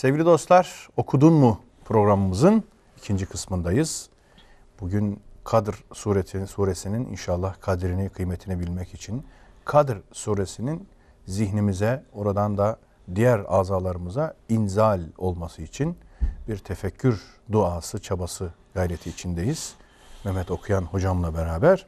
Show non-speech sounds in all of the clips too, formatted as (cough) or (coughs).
Sevgili dostlar, Okudun mu programımızın ikinci kısmındayız. Bugün Kadr suretinin, suresinin inşallah kadrini, kıymetini bilmek için Kadr suresinin zihnimize, oradan da diğer azalarımıza inzal olması için bir tefekkür duası, çabası gayreti içindeyiz. Mehmet Okuyan hocamla beraber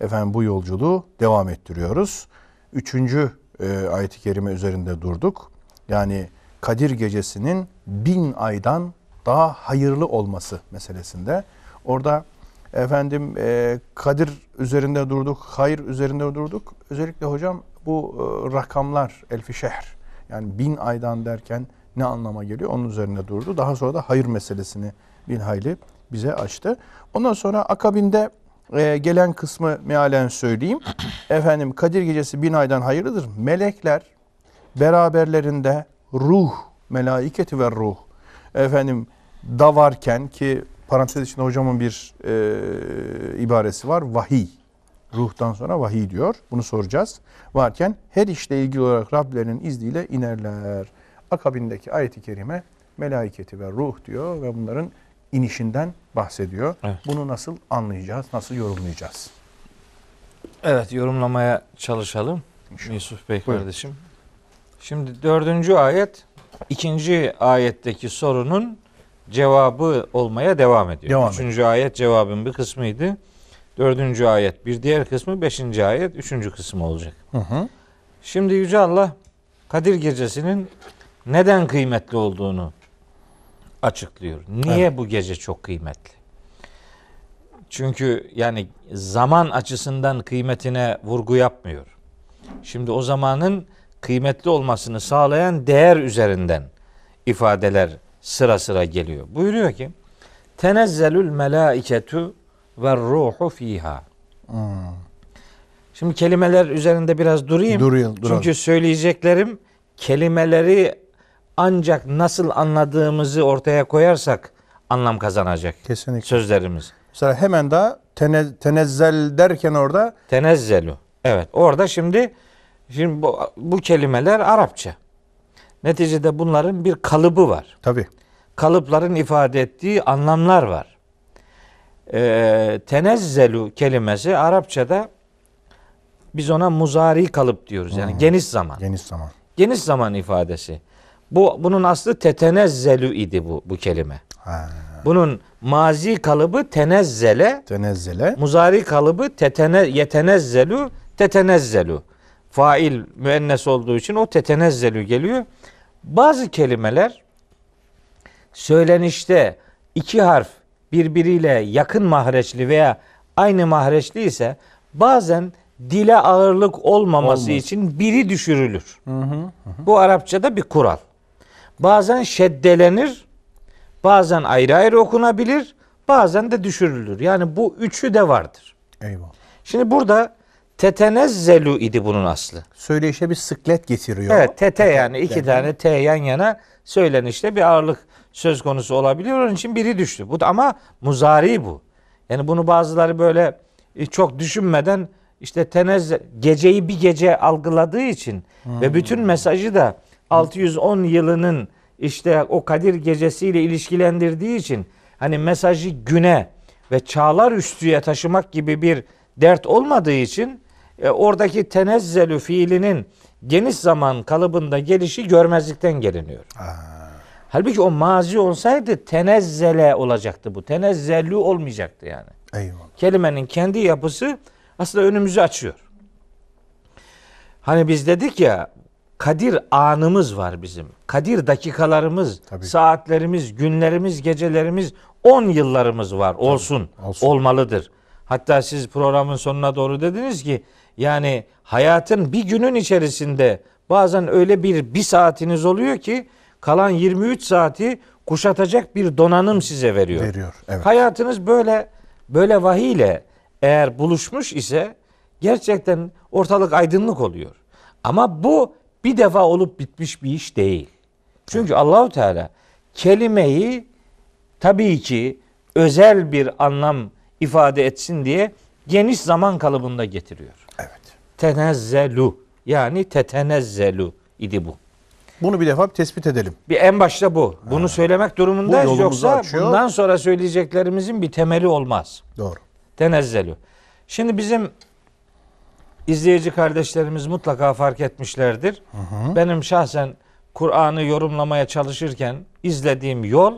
efendim bu yolculuğu devam ettiriyoruz. Üçüncü e, ayet-i kerime üzerinde durduk. Yani Kadir gecesinin bin aydan daha hayırlı olması meselesinde. Orada efendim e, Kadir üzerinde durduk, hayır üzerinde durduk. Özellikle hocam bu e, rakamlar elfi şehr yani bin aydan derken ne anlama geliyor onun üzerine durdu. Daha sonra da hayır meselesini bin hayli bize açtı. Ondan sonra akabinde e, gelen kısmı mealen söyleyeyim. Efendim Kadir gecesi bin aydan hayırlıdır. Melekler beraberlerinde ruh, melaiketi ve ruh. Efendim da varken ki parantez içinde hocamın bir e, ibaresi var. Vahiy. Ruhtan sonra vahiy diyor. Bunu soracağız. Varken her işle ilgili olarak Rablerinin izniyle inerler. Akabindeki ayeti kerime melaiketi ve ruh diyor ve bunların inişinden bahsediyor. Evet. Bunu nasıl anlayacağız, nasıl yorumlayacağız? Evet, yorumlamaya çalışalım. Yusuf Bey Buyurun. kardeşim. Şimdi dördüncü ayet ikinci ayetteki sorunun cevabı olmaya devam ediyor. Devam üçüncü ediyor. ayet cevabın bir kısmıydı. Dördüncü ayet bir diğer kısmı, beşinci ayet üçüncü kısmı olacak. Hı hı. Şimdi Yüce Allah Kadir Gecesi'nin neden kıymetli olduğunu açıklıyor. Niye evet. bu gece çok kıymetli? Çünkü yani zaman açısından kıymetine vurgu yapmıyor. Şimdi o zamanın kıymetli olmasını sağlayan değer üzerinden ifadeler sıra sıra geliyor. Buyuruyor ki Tenezzelül melaiketu ve ruhu fiha. Şimdi kelimeler üzerinde biraz durayım. Durayım. durayım. Çünkü söyleyeceklerim kelimeleri ancak nasıl anladığımızı ortaya koyarsak anlam kazanacak. Kesinlikle. Sözlerimiz. Mesela hemen daha tene, tenezzel derken orada. Tenezzelu. Evet orada şimdi Şimdi bu, bu kelimeler Arapça. Neticede bunların bir kalıbı var. Tabi. Kalıpların ifade ettiği anlamlar var. E, tenezzelu kelimesi Arapçada biz ona muzari kalıp diyoruz. Yani hmm. geniş zaman. Geniş zaman. Geniş zaman ifadesi. Bu bunun aslı tetenezzelu idi bu bu kelime. Ha. Bunun mazi kalıbı tenezzele. Tenezzele. Muzari kalıbı tetene yetenezzelu tetenezzelu fail müennes olduğu için o tetenezzelü geliyor. Bazı kelimeler söylenişte iki harf birbiriyle yakın mahreçli veya aynı mahreçli ise bazen dile ağırlık olmaması Olmaz. için biri düşürülür. Hı hı, hı. Bu Arapçada bir kural. Bazen şeddelenir, bazen ayrı ayrı okunabilir, bazen de düşürülür. Yani bu üçü de vardır. Eyvallah. Şimdi burada Tetenezzelu idi bunun aslı. Söyleyişe bir sıklet getiriyor. Evet tete yani iki tane t yan yana söylenişte bir ağırlık söz konusu olabiliyor. Onun için biri düştü. Bu da, ama muzari bu. Yani bunu bazıları böyle e, çok düşünmeden işte tenez geceyi bir gece algıladığı için hmm. ve bütün mesajı da 610 yılının işte o Kadir gecesiyle ilişkilendirdiği için hani mesajı güne ve çağlar üstüye taşımak gibi bir dert olmadığı için e, oradaki tenezzelü fiilinin geniş zaman kalıbında gelişi görmezlikten geliniyor. Aa. Halbuki o mazi olsaydı tenezzele olacaktı bu. Tenezzelü olmayacaktı yani. Eyvallah. Kelimenin kendi yapısı aslında önümüzü açıyor. Hani biz dedik ya Kadir anımız var bizim. Kadir dakikalarımız, Tabii. saatlerimiz, günlerimiz, gecelerimiz, on yıllarımız var. Olsun, Tabii, olsun, olmalıdır. Hatta siz programın sonuna doğru dediniz ki yani hayatın bir günün içerisinde bazen öyle bir bir saatiniz oluyor ki kalan 23 saati kuşatacak bir donanım size veriyor. Veriyor. Evet. Hayatınız böyle böyle vahiyle eğer buluşmuş ise gerçekten ortalık aydınlık oluyor. Ama bu bir defa olup bitmiş bir iş değil. Çünkü evet. Allahu Teala kelimeyi tabii ki özel bir anlam ifade etsin diye geniş zaman kalıbında getiriyor tenezzelu yani tetenezzelu idi bu. Bunu bir defa bir tespit edelim. Bir en başta bu. Bunu ha. söylemek durumundayız bu yoksa açıyor. bundan sonra söyleyeceklerimizin bir temeli olmaz. Doğru. Tenezzelu. Şimdi bizim izleyici kardeşlerimiz mutlaka fark etmişlerdir. Hı hı. Benim şahsen Kur'an'ı yorumlamaya çalışırken izlediğim yol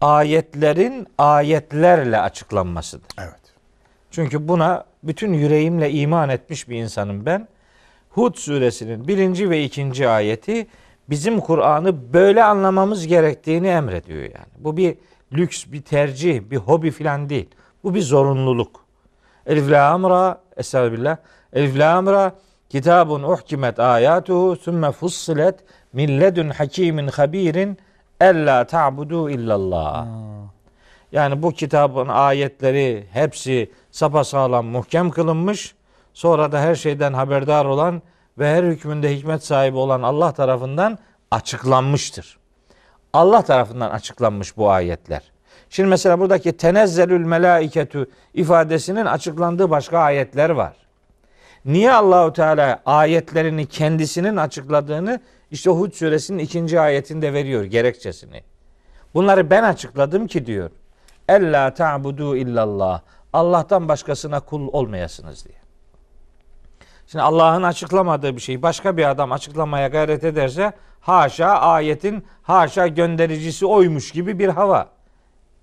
ayetlerin ayetlerle açıklanmasıdır. Evet. Çünkü buna bütün yüreğimle iman etmiş bir insanım ben. Hud suresinin birinci ve ikinci ayeti bizim Kur'an'ı böyle anlamamız gerektiğini emrediyor yani. Bu bir lüks, bir tercih, bir hobi filan değil. Bu bir zorunluluk. Elif la amra, estağfirullah. Elif la amra, kitabun uhkimet ayatuhu, sümme fussilet milledun hakimin habirin, ella ta'budu illallah. Hmm. Yani bu kitabın ayetleri hepsi sapasağlam muhkem kılınmış. Sonra da her şeyden haberdar olan ve her hükmünde hikmet sahibi olan Allah tarafından açıklanmıştır. Allah tarafından açıklanmış bu ayetler. Şimdi mesela buradaki tenezzelül melaiketu ifadesinin açıklandığı başka ayetler var. Niye Allahu Teala ayetlerini kendisinin açıkladığını işte Hud suresinin ikinci ayetinde veriyor gerekçesini. Bunları ben açıkladım ki diyor. Ella ta'budu illallah. Allah'tan başkasına kul olmayasınız diye. Şimdi Allah'ın açıklamadığı bir şeyi başka bir adam açıklamaya gayret ederse haşa ayetin haşa göndericisi oymuş gibi bir hava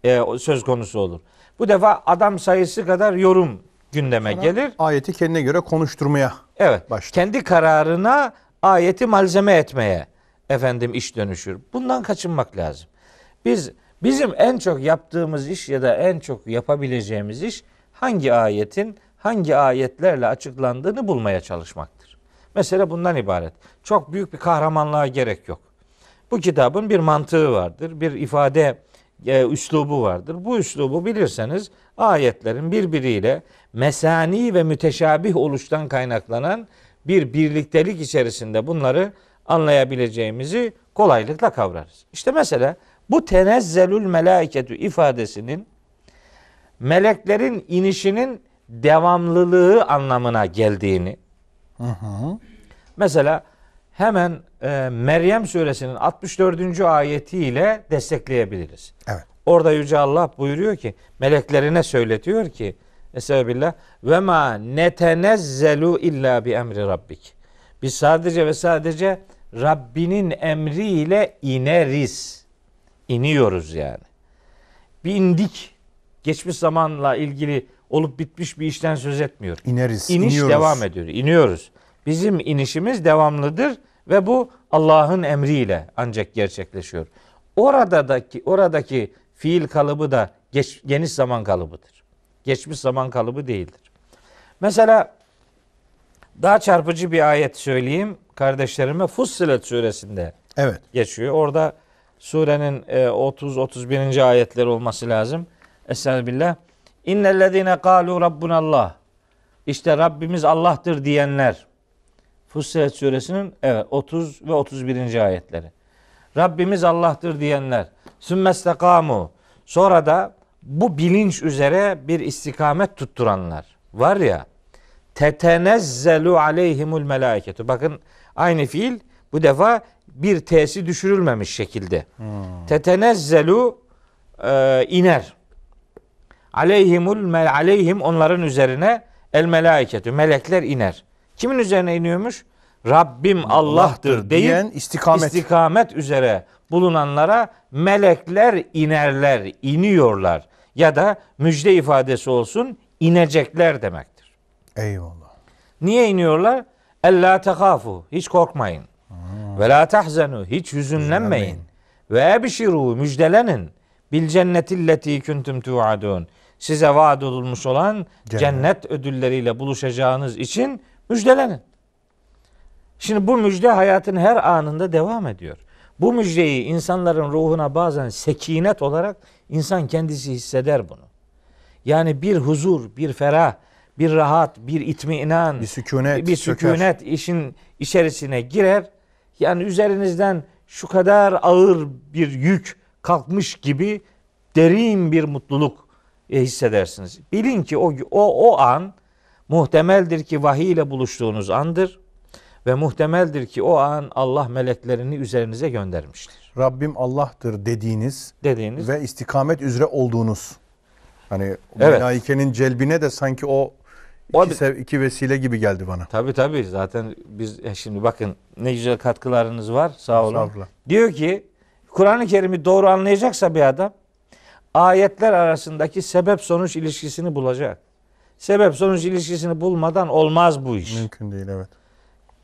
e, söz konusu olur. Bu defa adam sayısı kadar yorum gündeme Sonra gelir. Ayeti kendine göre konuşturmaya Evet. Başlar. Kendi kararına ayeti malzeme etmeye efendim iş dönüşür. Bundan kaçınmak lazım. Biz Bizim en çok yaptığımız iş ya da en çok yapabileceğimiz iş hangi ayetin hangi ayetlerle açıklandığını bulmaya çalışmaktır. Mesela bundan ibaret. Çok büyük bir kahramanlığa gerek yok. Bu kitabın bir mantığı vardır, bir ifade e, üslubu vardır. Bu üslubu bilirseniz ayetlerin birbiriyle mesani ve müteşabih oluştan kaynaklanan bir birliktelik içerisinde bunları anlayabileceğimizi kolaylıkla kavrarız. İşte mesela bu tenezzelül melâiketü ifadesinin meleklerin inişinin devamlılığı anlamına geldiğini. Hı hı. Mesela hemen e, Meryem suresinin 64. ayetiyle destekleyebiliriz. Evet. Orada yüce Allah buyuruyor ki meleklerine söyletiyor ki Estağfirullah. Ve ma netenezzelu illa bi emri rabbik. Biz sadece ve sadece Rabbinin emriyle ineriz iniyoruz yani. Bir indik. Geçmiş zamanla ilgili olup bitmiş bir işten söz etmiyor. İneriz. İniş iniyoruz. devam ediyor. iniyoruz. Bizim inişimiz devamlıdır ve bu Allah'ın emriyle ancak gerçekleşiyor. Oradaki oradaki fiil kalıbı da geç, geniş zaman kalıbıdır. Geçmiş zaman kalıbı değildir. Mesela daha çarpıcı bir ayet söyleyeyim kardeşlerime. Fussilet suresinde evet. geçiyor. Orada surenin 30-31. E, ayetleri olması lazım. Estağfirullah. İnnellezine kalu rabbunallah. İşte Rabbimiz Allah'tır diyenler. Fussilet suresinin evet 30 ve 31. ayetleri. Rabbimiz Allah'tır diyenler. Sümmestekamu. Sonra da bu bilinç üzere bir istikamet tutturanlar. Var ya. Tetenezzelu aleyhimul melaiketu. Bakın aynı fiil bu defa bir tesi düşürülmemiş şekilde. Hmm. Tetenezzelu e, iner. Aleyhimul mel aleyhim onların üzerine el melaiketü melekler iner. Kimin üzerine iniyormuş? Rabbim Allah'tır deyip diyen istikamet. istikamet üzere bulunanlara melekler inerler, iniyorlar. Ya da müjde ifadesi olsun inecekler demektir. Eyvallah. Niye iniyorlar? Ella tekafu. Hiç korkmayın. Ve la tahzenu hiç hüzünlenmeyin. Ve ebşiru müjdelenin bil cennetilleti kuntum tuadun. Size vaat edilmiş olan cennet. cennet ödülleriyle buluşacağınız için müjdelenin. Şimdi bu müjde hayatın her anında devam ediyor. Bu müjdeyi insanların ruhuna bazen sekinet olarak insan kendisi hisseder bunu. Yani bir huzur, bir ferah, bir rahat, bir itminan, bir sükunet, bir sükunet işin içerisine girer yani üzerinizden şu kadar ağır bir yük kalkmış gibi derin bir mutluluk e, hissedersiniz. Bilin ki o o o an muhtemeldir ki vahiy ile buluştuğunuz andır ve muhtemeldir ki o an Allah meleklerini üzerinize göndermiştir. Rabbim Allah'tır dediğiniz, dediğiniz ve istikamet üzere olduğunuz. Hani evet. melaikenin celbine de sanki o İki, sev, iki vesile gibi geldi bana. Tabi tabi zaten biz e, şimdi bakın ne güzel katkılarınız var sağ olun. Sağ olun. Diyor ki Kur'an-ı Kerim'i doğru anlayacaksa bir adam ayetler arasındaki sebep sonuç ilişkisini bulacak. Sebep sonuç ilişkisini bulmadan olmaz bu iş. Mümkün değil evet.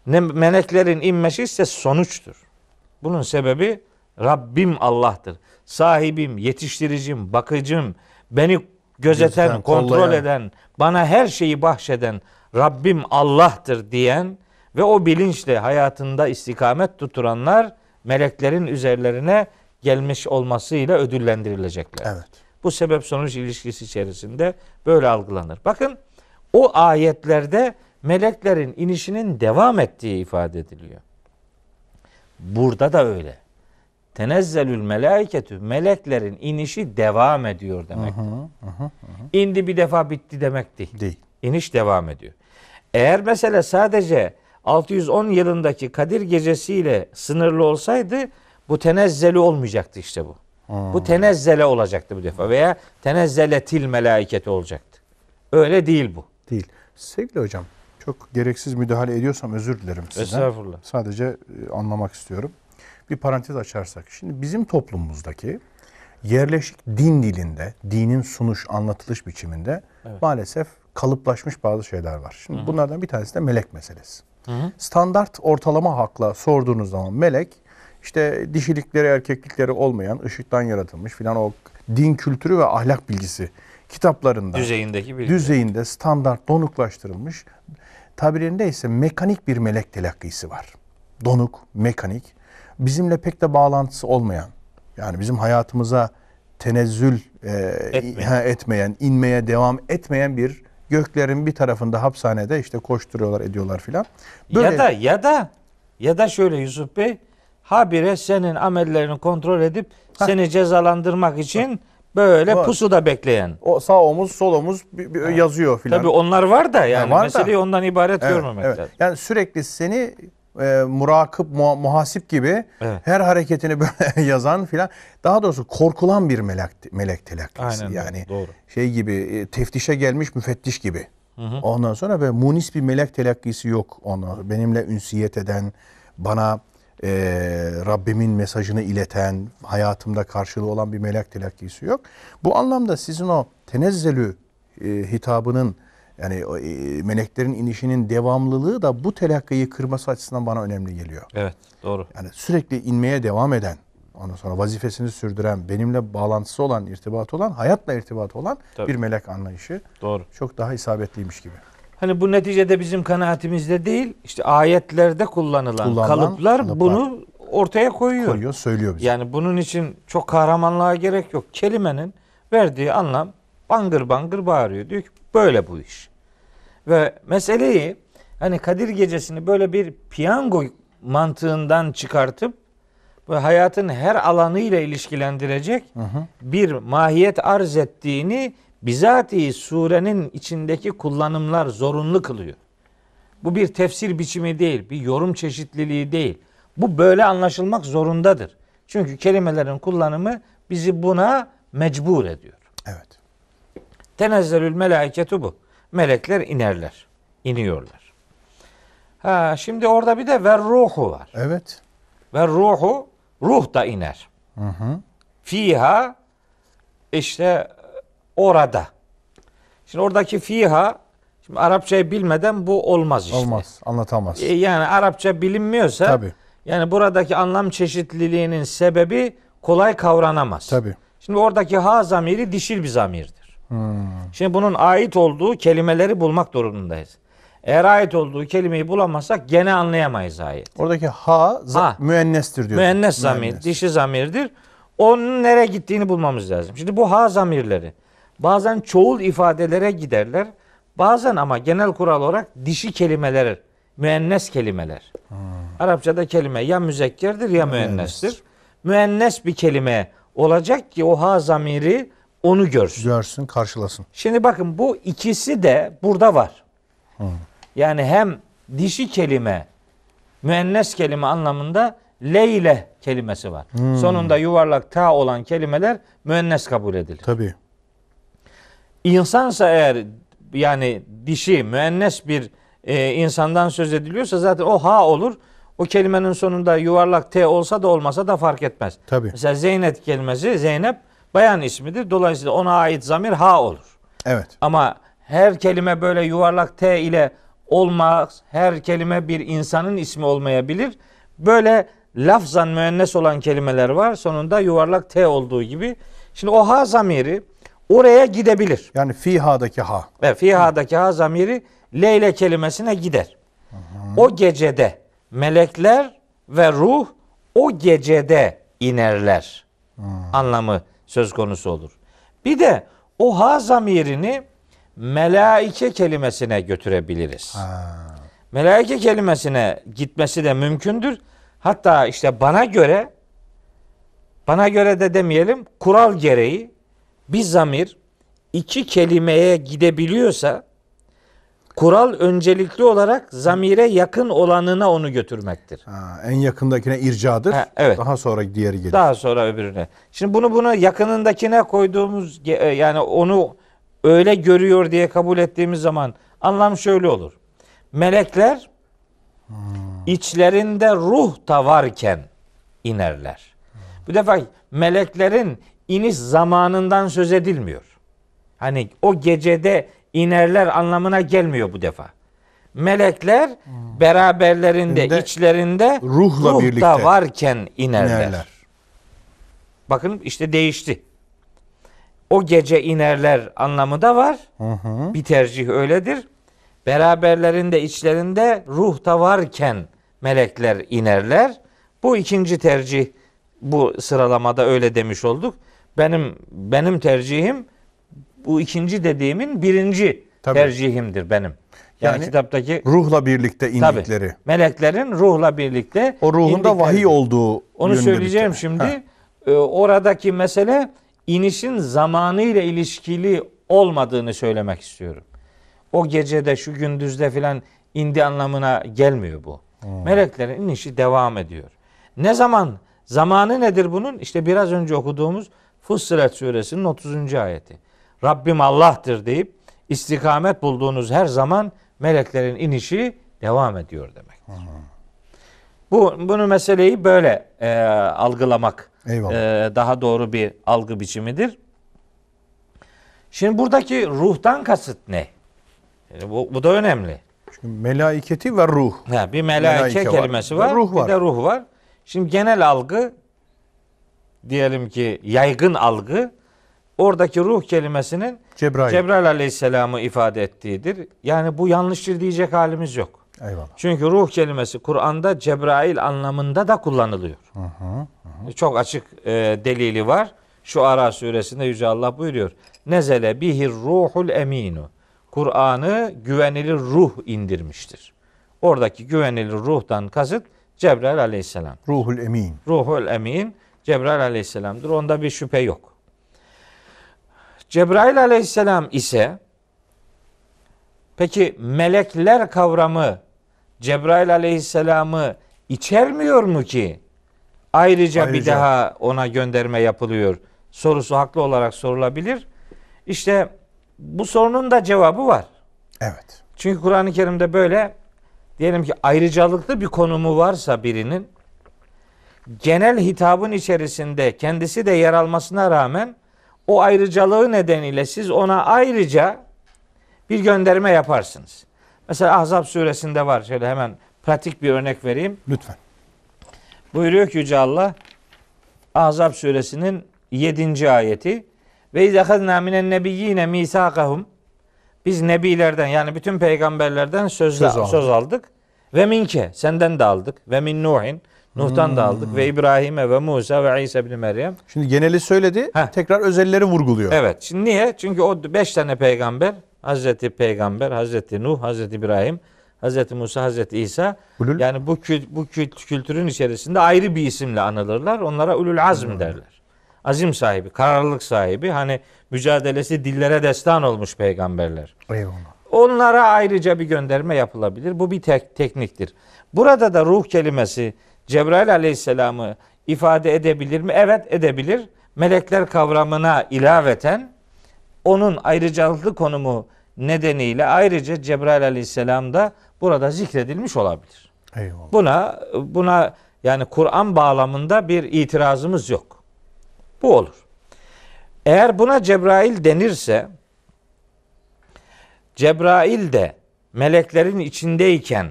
Ne meleklerin inmesi ise sonuçtur. Bunun sebebi Rabbim Allah'tır. Sahibim, yetiştiricim, bakıcım, beni gözeten, gözeten kontrol kollayan. eden, bana her şeyi bahşeden Rabbim Allah'tır diyen ve o bilinçle hayatında istikamet tuturanlar meleklerin üzerlerine gelmiş olmasıyla ödüllendirilecekler. Evet. Bu sebep sonuç ilişkisi içerisinde böyle algılanır. Bakın o ayetlerde meleklerin inişinin devam ettiği ifade ediliyor. Burada da öyle. Tenezzelül meleketü meleklerin inişi devam ediyor demektir. Aha, aha, aha. İndi bir defa bitti demek değil. değil. İniş devam ediyor. Eğer mesele sadece 610 yılındaki Kadir gecesiyle sınırlı olsaydı bu tenezzeli olmayacaktı işte bu. Hmm. Bu tenezzele olacaktı bu defa veya tenezzeletil meleketi olacaktı. Öyle değil bu. Değil. Sevgili hocam çok gereksiz müdahale ediyorsam özür dilerim size. Estağfurullah. Sadece e, anlamak istiyorum bir parantez açarsak. Şimdi bizim toplumumuzdaki yerleşik din dilinde, dinin sunuş, anlatılış biçiminde evet. maalesef kalıplaşmış bazı şeyler var. Şimdi Hı-hı. bunlardan bir tanesi de melek meselesi. Hı-hı. Standart ortalama hakla sorduğunuz zaman melek işte dişilikleri, erkeklikleri olmayan, ışıktan yaratılmış filan o din kültürü ve ahlak bilgisi kitaplarında düzeyindeki bilgi. düzeyinde standart donuklaştırılmış tabirinde ise mekanik bir melek telakkisi var. Donuk, mekanik bizimle pek de bağlantısı olmayan, yani bizim hayatımıza tenezzül e, etmeyen. etmeyen, inmeye devam etmeyen bir göklerin bir tarafında hapishanede işte koşturuyorlar, ediyorlar filan. Böyle... Ya da ya da ya da şöyle Yusuf Bey, habire senin amellerini kontrol edip ha. seni cezalandırmak için böyle ha. pusuda bekleyen. O sağ omuz, sol omuz bir, bir yazıyor filan. Tabii onlar var da yani ya var meseleyi da. ondan ibaret evet, görmemek evet. lazım. Yani sürekli seni e, murakip, mu, muhasip gibi evet. her hareketini böyle (laughs) yazan filan. Daha doğrusu korkulan bir melek, melek telakkisi. yani doğru. şey gibi e, teftişe gelmiş müfettiş gibi. Hı hı. Ondan sonra ve munis bir melek telakkisi yok. Ondan benimle ünsiyet eden, bana e, Rabbimin mesajını ileten, hayatımda karşılığı olan bir melek telakkisi yok. Bu anlamda sizin o tenezzelü e, hitabının yani e, meleklerin inişinin devamlılığı da bu telakkayı kırması açısından bana önemli geliyor. Evet doğru. Yani sürekli inmeye devam eden, ondan sonra vazifesini sürdüren, benimle bağlantısı olan, irtibat olan, hayatla irtibat olan Tabii. bir melek anlayışı. Doğru. Çok daha isabetliymiş gibi. Hani bu neticede bizim kanaatimizde değil, işte ayetlerde kullanılan, kullanılan kalıplar, kalıplar bunu ortaya koyuyor. Koyuyor, söylüyor bize. Yani bunun için çok kahramanlığa gerek yok. Kelimenin verdiği anlam bangır bangır bağırıyor. Diyor ki böyle bu iş. Ve meseleyi hani Kadir Gecesi'ni böyle bir piyango mantığından çıkartıp ve hayatın her alanıyla ilişkilendirecek hı hı. bir mahiyet arz ettiğini bizatihi surenin içindeki kullanımlar zorunlu kılıyor. Bu bir tefsir biçimi değil, bir yorum çeşitliliği değil. Bu böyle anlaşılmak zorundadır. Çünkü kelimelerin kullanımı bizi buna mecbur ediyor. Evet. Tenezzelül melaiketu bu. Melekler inerler. iniyorlar. Ha şimdi orada bir de ver ruhu var. Evet. Ver ruhu ruh da iner. Hı hı. Fiha işte orada. Şimdi oradaki fiha şimdi Arapçayı bilmeden bu olmaz işte. Olmaz. Anlatamaz. E, yani Arapça bilinmiyorsa Tabii. yani buradaki anlam çeşitliliğinin sebebi kolay kavranamaz. Tabii. Şimdi oradaki ha zamiri dişil bir zamirdi. Hmm. Şimdi bunun ait olduğu kelimeleri bulmak durumundayız. Eğer ait olduğu kelimeyi bulamazsak gene anlayamayız ayet. Oradaki ha, ha. müennestir diyor. Müennes zamir, müennes. dişi zamirdir. Onun nereye gittiğini bulmamız lazım. Şimdi bu ha zamirleri bazen çoğul ifadelere giderler. Bazen ama genel kural olarak dişi kelimeler, müennes kelimeler. Hmm. Arapçada kelime ya müzekkerdir ya müennestir. Müennes bir kelime olacak ki o ha zamiri onu görsün. Görsün, karşılasın. Şimdi bakın bu ikisi de burada var. Hı. Yani hem dişi kelime, müennes kelime anlamında leyle kelimesi var. Hmm. Sonunda yuvarlak ta olan kelimeler müennes kabul edilir. Tabii. İnsansa eğer yani dişi müennes bir e, insandan söz ediliyorsa zaten o ha olur. O kelimenin sonunda yuvarlak t olsa da olmasa da fark etmez. Tabii. Mesela Zeynep kelimesi Zeynep bayan ismidir. Dolayısıyla ona ait zamir ha olur. Evet. Ama her kelime böyle yuvarlak T ile olmaz. Her kelime bir insanın ismi olmayabilir. Böyle lafzan müennes olan kelimeler var. Sonunda yuvarlak T olduğu gibi. Şimdi o ha zamiri oraya gidebilir. Yani fiha'daki ha. Evet fiha'daki ha zamiri leyle kelimesine gider. Hı hı. O gecede melekler ve ruh o gecede inerler. Hmm. Anlamı söz konusu olur. Bir de o ha zamirini melaike kelimesine götürebiliriz. Ha. Melaike kelimesine gitmesi de mümkündür. Hatta işte bana göre bana göre de demeyelim kural gereği bir zamir iki kelimeye gidebiliyorsa Kural öncelikli olarak zamire yakın olanına onu götürmektir. Ha, en yakındakine ircadır. Ha, evet. Daha sonra diğeri gelir. Daha sonra öbürüne. Şimdi bunu bunu yakınındakine koyduğumuz e, yani onu öyle görüyor diye kabul ettiğimiz zaman anlam şöyle olur. Melekler hmm. içlerinde ruh da varken inerler. Hmm. Bu defa meleklerin iniş zamanından söz edilmiyor. Hani o gecede inerler anlamına gelmiyor bu defa. Melekler beraberlerinde, Şimdi içlerinde ruhla ruh birlikte varken inerler. inerler. Bakın işte değişti. O gece inerler anlamı da var. Hı hı. Bir tercih öyledir. Beraberlerinde, içlerinde ruh da varken melekler inerler. Bu ikinci tercih bu sıralamada öyle demiş olduk. Benim benim tercihim bu ikinci dediğimin birinci Tabii. tercihimdir benim. Yani, yani kitaptaki ruhla birlikte indikleri. Tabii, meleklerin ruhla birlikte o ruhunda vahiy olduğu onu söyleyeceğim şimdi. E, oradaki mesele inişin zamanı ile ilişkili olmadığını söylemek istiyorum. O gecede şu gündüzde filan indi anlamına gelmiyor bu. Hmm. Meleklerin inişi devam ediyor. Ne zaman zamanı nedir bunun? İşte biraz önce okuduğumuz Fussilet suresinin 30. ayeti. Rabbim Allah'tır deyip istikamet bulduğunuz her zaman meleklerin inişi devam ediyor demek. Bu bunu meseleyi böyle e, algılamak e, daha doğru bir algı biçimidir. Şimdi buradaki ruhtan kasıt ne? Yani bu, bu da önemli. Çünkü melaiketi ve ruh. Ha, bir melaike, melaike kelimesi var, var, ruh var, bir de ruh var. Şimdi genel algı diyelim ki yaygın algı oradaki ruh kelimesinin Cebrail, Cebrail Aleyhisselam'ı ifade ettiğidir. Yani bu yanlıştır diyecek halimiz yok. Eyvallah. Çünkü ruh kelimesi Kur'an'da Cebrail anlamında da kullanılıyor. Hı hı, hı. Çok açık e, delili var. Şu Ara suresinde Yüce Allah buyuruyor. Nezele bihir ruhul eminu. Kur'an'ı güvenilir ruh indirmiştir. Oradaki güvenilir ruhtan kasıt Cebrail aleyhisselam. Ruhul emin. Ruhul emin Cebrail aleyhisselamdır. Onda bir şüphe yok. Cebrail aleyhisselam ise peki melekler kavramı Cebrail aleyhisselamı içermiyor mu ki? Ayrıca, Ayrıca bir daha ona gönderme yapılıyor. Sorusu haklı olarak sorulabilir. İşte bu sorunun da cevabı var. Evet. Çünkü Kur'an-ı Kerim'de böyle diyelim ki ayrıcalıklı bir konumu varsa birinin genel hitabın içerisinde kendisi de yer almasına rağmen o ayrıcalığı nedeniyle siz ona ayrıca bir gönderme yaparsınız. Mesela Ahzab suresinde var. Şöyle hemen pratik bir örnek vereyim. Lütfen. Buyuruyor ki Yüce Allah Ahzab suresinin 7. ayeti ve izahadna minen nebiyyine misakahum biz nebilerden yani bütün peygamberlerden söz, söz, aldık. söz aldık. Ve minke senden de aldık. Ve min Nuhin Nuh'tan hmm. da aldık ve hmm. İbrahim'e ve Musa ve İsa bin Meryem. Şimdi geneli söyledi, Heh. tekrar özelleri vurguluyor. Evet. Şimdi niye? Çünkü o beş tane peygamber, Hazreti Peygamber, Hazreti Nuh, Hazreti İbrahim, Hazreti Musa, Hazreti İsa. Ulul. Yani bu bu kültürün içerisinde ayrı bir isimle anılırlar. Onlara ulul azm hmm. derler. Azim sahibi, kararlılık sahibi. Hani mücadelesi dillere destan olmuş peygamberler. Eyvallah. Onlara ayrıca bir gönderme yapılabilir. Bu bir tek, tekniktir. Burada da ruh kelimesi Cebrail aleyhisselamı ifade edebilir mi? Evet edebilir. Melekler kavramına ilaveten onun ayrıcalıklı konumu nedeniyle ayrıca Cebrail aleyhisselam da burada zikredilmiş olabilir. Eyvallah. Buna buna yani Kur'an bağlamında bir itirazımız yok. Bu olur. Eğer buna Cebrail denirse Cebrail de meleklerin içindeyken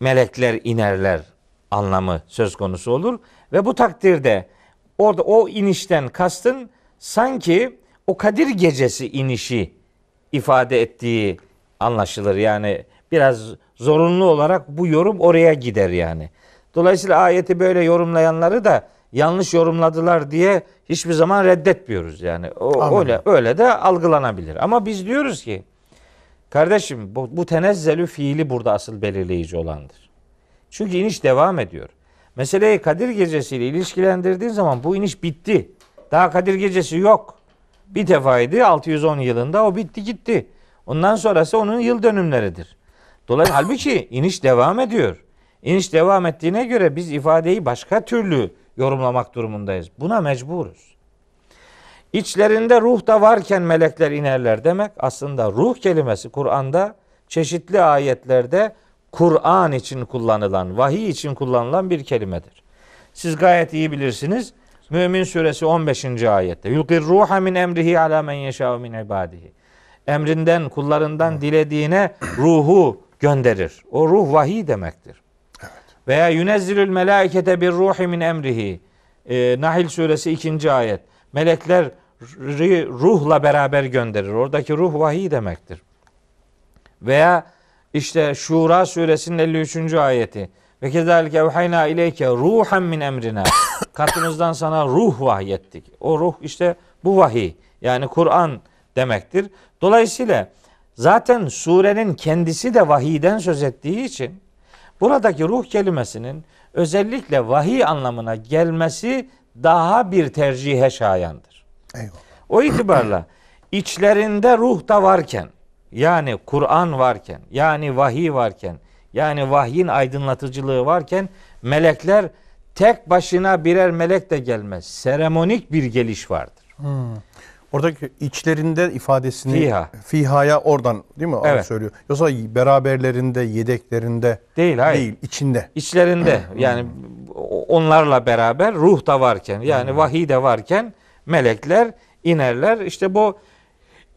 melekler inerler anlamı söz konusu olur ve bu takdirde orada o inişten kastın sanki o Kadir gecesi inişi ifade ettiği anlaşılır. Yani biraz zorunlu olarak bu yorum oraya gider yani. Dolayısıyla ayeti böyle yorumlayanları da yanlış yorumladılar diye hiçbir zaman reddetmiyoruz yani. O, öyle öyle de algılanabilir. Ama biz diyoruz ki Kardeşim bu, bu tenezzelü fiili burada asıl belirleyici olandır. Çünkü iniş devam ediyor. Meseleyi Kadir Gecesi ile ilişkilendirdiğin zaman bu iniş bitti. Daha Kadir Gecesi yok. Bir defaydı 610 yılında o bitti gitti. Ondan sonrası onun yıl dönümleridir. Dolayısıyla (laughs) halbuki iniş devam ediyor. İniş devam ettiğine göre biz ifadeyi başka türlü yorumlamak durumundayız. Buna mecburuz. İçlerinde ruh da varken melekler inerler demek. Aslında ruh kelimesi Kur'an'da çeşitli ayetlerde Kur'an için kullanılan, vahiy için kullanılan bir kelimedir. Siz gayet iyi bilirsiniz. Mümin suresi 15. ayette. Yulkir ruha min emrihi ala men yeşâ'u min ibadihi. Emrinden, kullarından dilediğine ruhu gönderir. O ruh vahiy demektir. Evet. Veya yunezzilül melâikete bir ruhi min emrihi. Ee, Nahil suresi 2. ayet. Melekler ruhla beraber gönderir. Oradaki ruh vahiy demektir. Veya işte Şura suresinin 53. ayeti. Ve kezalike evhayna ileyke ruhen min emrine." (coughs) Katımızdan sana ruh vahyettik. O ruh işte bu vahiy. Yani Kur'an demektir. Dolayısıyla zaten surenin kendisi de vahiyden söz ettiği için buradaki ruh kelimesinin özellikle vahiy anlamına gelmesi daha bir tercihe şayandır. Eyvallah. O itibarla (clears throat) içlerinde ruh da varken yani Kur'an varken yani vahiy varken yani vahyin aydınlatıcılığı varken melekler tek başına birer melek de gelmez. Seremonik bir geliş vardır. Hmm. Oradaki içlerinde ifadesini Fiha. fihaya oradan değil mi? Evet. söylüyor. Yoksa beraberlerinde, yedeklerinde değil, hayır. değil içinde. İçlerinde hmm. yani onlarla beraber ruh da varken yani hmm. vahiy de varken melekler inerler. İşte bu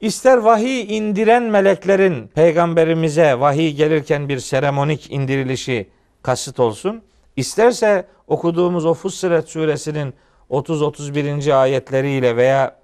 ister vahiy indiren meleklerin peygamberimize vahiy gelirken bir seremonik indirilişi kasıt olsun. İsterse okuduğumuz o Fussilet suresinin 30-31. ayetleriyle veya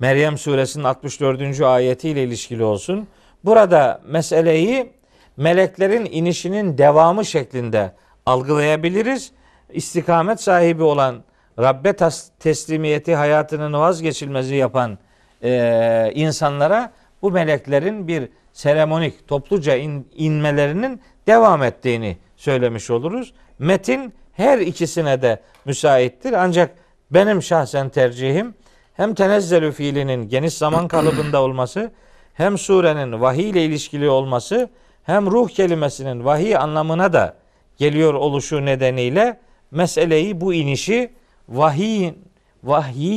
Meryem suresinin 64. ayetiyle ilişkili olsun. Burada meseleyi meleklerin inişinin devamı şeklinde algılayabiliriz. İstikamet sahibi olan Rabbe teslimiyeti hayatının vazgeçilmezi yapan e, insanlara bu meleklerin bir seremonik topluca in, inmelerinin devam ettiğini söylemiş oluruz. Metin her ikisine de müsaittir. Ancak benim şahsen tercihim hem tenezzelü fiilinin geniş zaman kalıbında olması, hem surenin vahiy ile ilişkili olması, hem ruh kelimesinin vahiy anlamına da geliyor oluşu nedeniyle meseleyi bu inişi Vahiy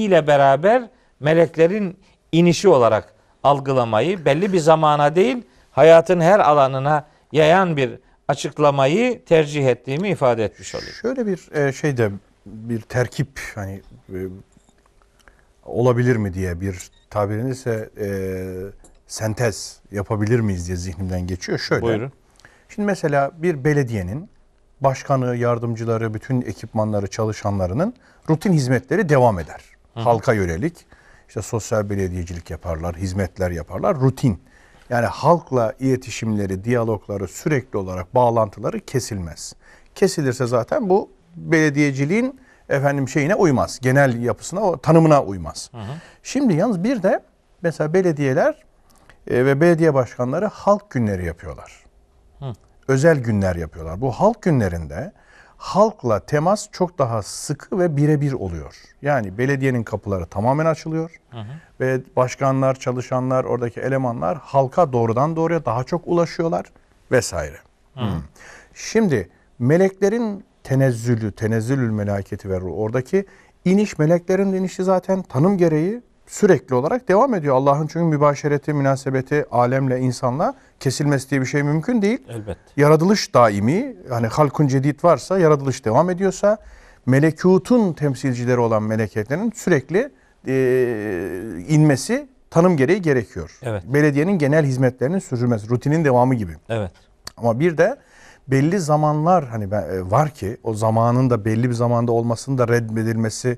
ile beraber meleklerin inişi olarak algılamayı belli bir zamana değil hayatın her alanına yayan bir açıklamayı tercih ettiğimi ifade etmiş oluyor. Şöyle bir e, şey de bir terkip hani e, olabilir mi diye bir tabirinizse e, sentez yapabilir miyiz diye zihnimden geçiyor. Şöyle. Buyurun. Şimdi mesela bir belediyenin başkanı, yardımcıları, bütün ekipmanları, çalışanlarının rutin hizmetleri devam eder. Hı. Halka yönelik işte sosyal belediyecilik yaparlar, hizmetler yaparlar. Rutin. Yani halkla iletişimleri, diyalogları sürekli olarak bağlantıları kesilmez. Kesilirse zaten bu belediyeciliğin efendim şeyine uymaz. Genel yapısına, tanımına uymaz. Hı hı. Şimdi yalnız bir de mesela belediyeler e, ve belediye başkanları halk günleri yapıyorlar. Hı. Özel günler yapıyorlar. Bu halk günlerinde halkla temas çok daha sıkı ve birebir oluyor. Yani belediyenin kapıları tamamen açılıyor. Hı hı. Ve başkanlar, çalışanlar, oradaki elemanlar halka doğrudan doğruya daha çok ulaşıyorlar vesaire. Hı. hı. Hmm. Şimdi meleklerin tenezzülü, tenezzülül melaketi ve oradaki iniş meleklerin inişi zaten tanım gereği sürekli olarak devam ediyor. Allah'ın çünkü mübaşereti, münasebeti alemle, insanla kesilmesi diye bir şey mümkün değil. elbet Yaratılış daimi, yani halkun cedid varsa, yaratılış devam ediyorsa, melekutun temsilcileri olan melekelerin sürekli e, inmesi tanım gereği gerekiyor. Evet. Belediyenin genel hizmetlerinin sürülmesi, rutinin devamı gibi. Evet. Ama bir de belli zamanlar hani ben, e, var ki o zamanın da belli bir zamanda olmasının da reddedilmesi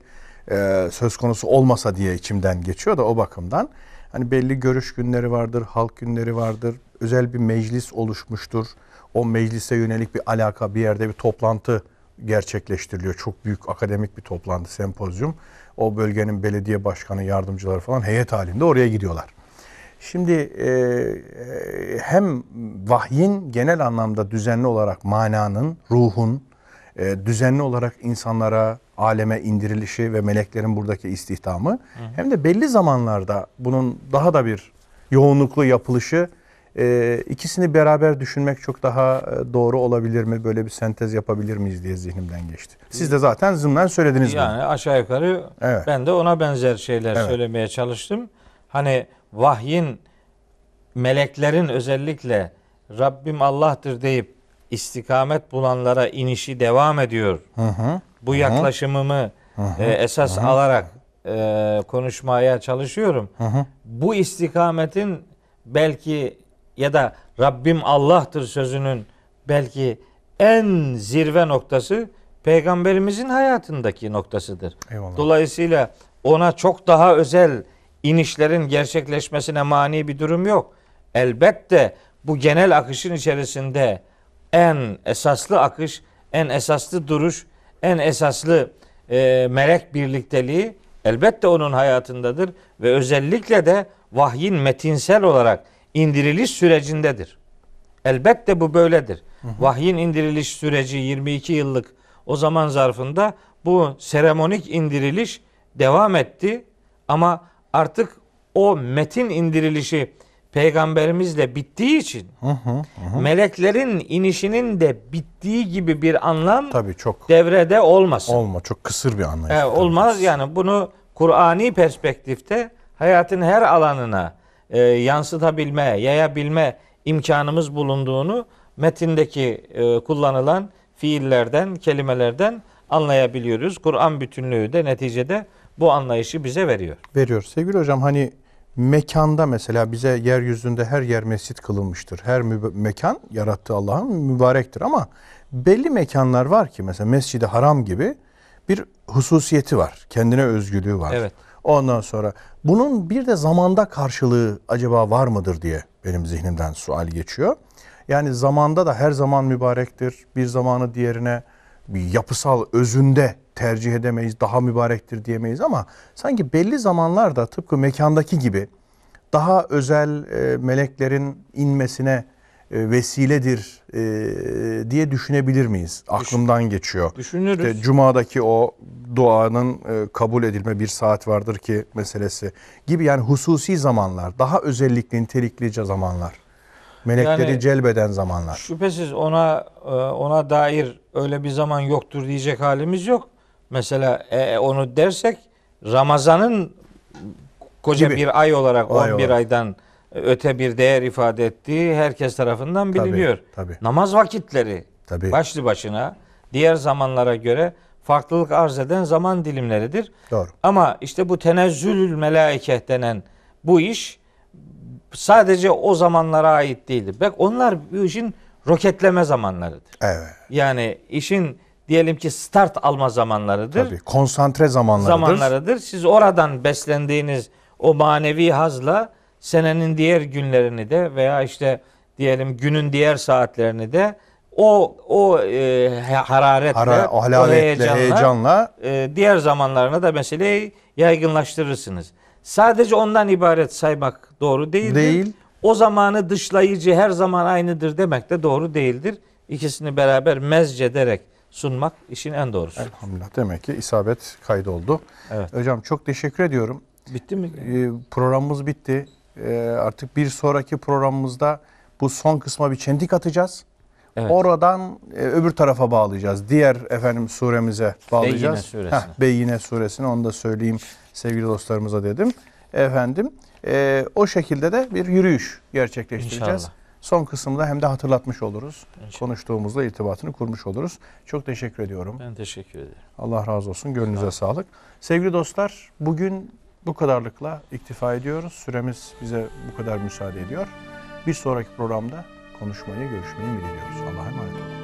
e, söz konusu olmasa diye içimden geçiyor da o bakımdan. Hani belli görüş günleri vardır, halk günleri vardır, özel bir meclis oluşmuştur. O meclise yönelik bir alaka, bir yerde bir toplantı gerçekleştiriliyor. Çok büyük akademik bir toplantı, sempozyum. O bölgenin belediye başkanı, yardımcıları falan heyet halinde oraya gidiyorlar. Şimdi e, e hem vahyin genel anlamda düzenli olarak mananın, ruhun, e, düzenli olarak insanlara aleme indirilişi ve meleklerin buradaki istihdamı hı hı. hem de belli zamanlarda bunun daha da bir yoğunluklu yapılışı e, ikisini beraber düşünmek çok daha e, doğru olabilir mi? Böyle bir sentez yapabilir miyiz diye zihnimden geçti. Siz de zaten zımnen söylediniz yani bunu. Yani aşağı yukarı evet. ben de ona benzer şeyler evet. söylemeye çalıştım. Hani vahyin meleklerin özellikle Rabbim Allah'tır deyip istikamet bulanlara inişi devam ediyor. Hı hı bu Aha. yaklaşımımı Aha. E, esas Aha. alarak e, konuşmaya çalışıyorum. Aha. Bu istikametin belki ya da Rabbim Allah'tır sözünün belki en zirve noktası peygamberimizin hayatındaki noktasıdır. Eyvallah. Dolayısıyla ona çok daha özel inişlerin gerçekleşmesine mani bir durum yok. Elbette bu genel akışın içerisinde en esaslı akış, en esaslı duruş en esaslı e, melek birlikteliği elbette onun hayatındadır ve özellikle de vahyin metinsel olarak indiriliş sürecindedir. Elbette bu böyledir. Hı hı. Vahyin indiriliş süreci 22 yıllık o zaman zarfında bu seremonik indiriliş devam etti ama artık o metin indirilişi peygamberimizle bittiği için hı hı, hı. meleklerin inişinin de bittiği gibi bir anlam tabii çok devrede olmasın. Olma çok kısır bir anlayış. E, olmaz yani bunu Kur'ani perspektifte hayatın her alanına e, yansıtabilme, yayabilme imkanımız bulunduğunu metindeki e, kullanılan fiillerden, kelimelerden anlayabiliyoruz. Kur'an bütünlüğü de neticede bu anlayışı bize veriyor. Veriyor. Sevgili hocam hani mekanda mesela bize yeryüzünde her yer mescit kılınmıştır. Her mekan yarattığı Allah'ın mübarektir ama belli mekanlar var ki mesela mescid Haram gibi bir hususiyeti var. Kendine özgülüğü var. Evet. Ondan sonra bunun bir de zamanda karşılığı acaba var mıdır diye benim zihnimden sual geçiyor. Yani zamanda da her zaman mübarektir. Bir zamanı diğerine bir yapısal özünde tercih edemeyiz, daha mübarektir diyemeyiz ama sanki belli zamanlarda tıpkı mekandaki gibi daha özel e, meleklerin inmesine e, vesiledir e, diye düşünebilir miyiz? Aklımdan geçiyor. Düşünürüz. İşte Cuma'daki o duanın kabul edilme bir saat vardır ki meselesi gibi yani hususi zamanlar, daha özellikli niteliklice zamanlar. Melekleri yani, celbeden zamanlar. Şüphesiz ona ona dair öyle bir zaman yoktur diyecek halimiz yok mesela e, e, onu dersek Ramazan'ın koca Gibi. bir ay olarak ay 11 olarak. aydan öte bir değer ifade ettiği herkes tarafından biliniyor. Tabii, tabii. Namaz vakitleri tabii. başlı başına diğer zamanlara göre farklılık arz eden zaman dilimleridir. Doğru. Ama işte bu tenezzülül melaike denen bu iş sadece o zamanlara ait değildir. Bak onlar bu işin roketleme zamanlarıdır. Evet. Yani işin diyelim ki start alma zamanlarıdır. Tabii konsantre zamanlarıdır. Zamanlarıdır. Siz oradan beslendiğiniz o manevi hazla senenin diğer günlerini de veya işte diyelim günün diğer saatlerini de o o e, hararetle, Hara, o, heyecanla, heyecanla e, diğer zamanlarına da meseleyi yaygınlaştırırsınız. Sadece ondan ibaret saymak doğru değildir. Değil. O zamanı dışlayıcı her zaman aynıdır demek de doğru değildir. İkisini beraber mezcederek sunmak işin en doğrusu. Elhamdülillah. Demek ki isabet kaydoldu. Evet. Hocam çok teşekkür ediyorum. Bitti mi? Ee, programımız bitti. Ee, artık bir sonraki programımızda bu son kısma bir çentik atacağız. Evet. Oradan e, öbür tarafa bağlayacağız. Diğer efendim suremize bağlayacağız. Beyyine suresine. Heh, Beyyine suresine onu da söyleyeyim sevgili dostlarımıza dedim. Efendim e, o şekilde de bir yürüyüş gerçekleştireceğiz. İnşallah. Son kısımda hem de hatırlatmış oluruz. İnşallah. Konuştuğumuzda irtibatını kurmuş oluruz. Çok teşekkür ediyorum. Ben teşekkür ederim. Allah razı olsun. Gönlünüze sağlık. Sevgili dostlar bugün bu kadarlıkla iktifa ediyoruz. Süremiz bize bu kadar müsaade ediyor. Bir sonraki programda konuşmayı, görüşmeyi mi diliyoruz. Allah'a emanet olun.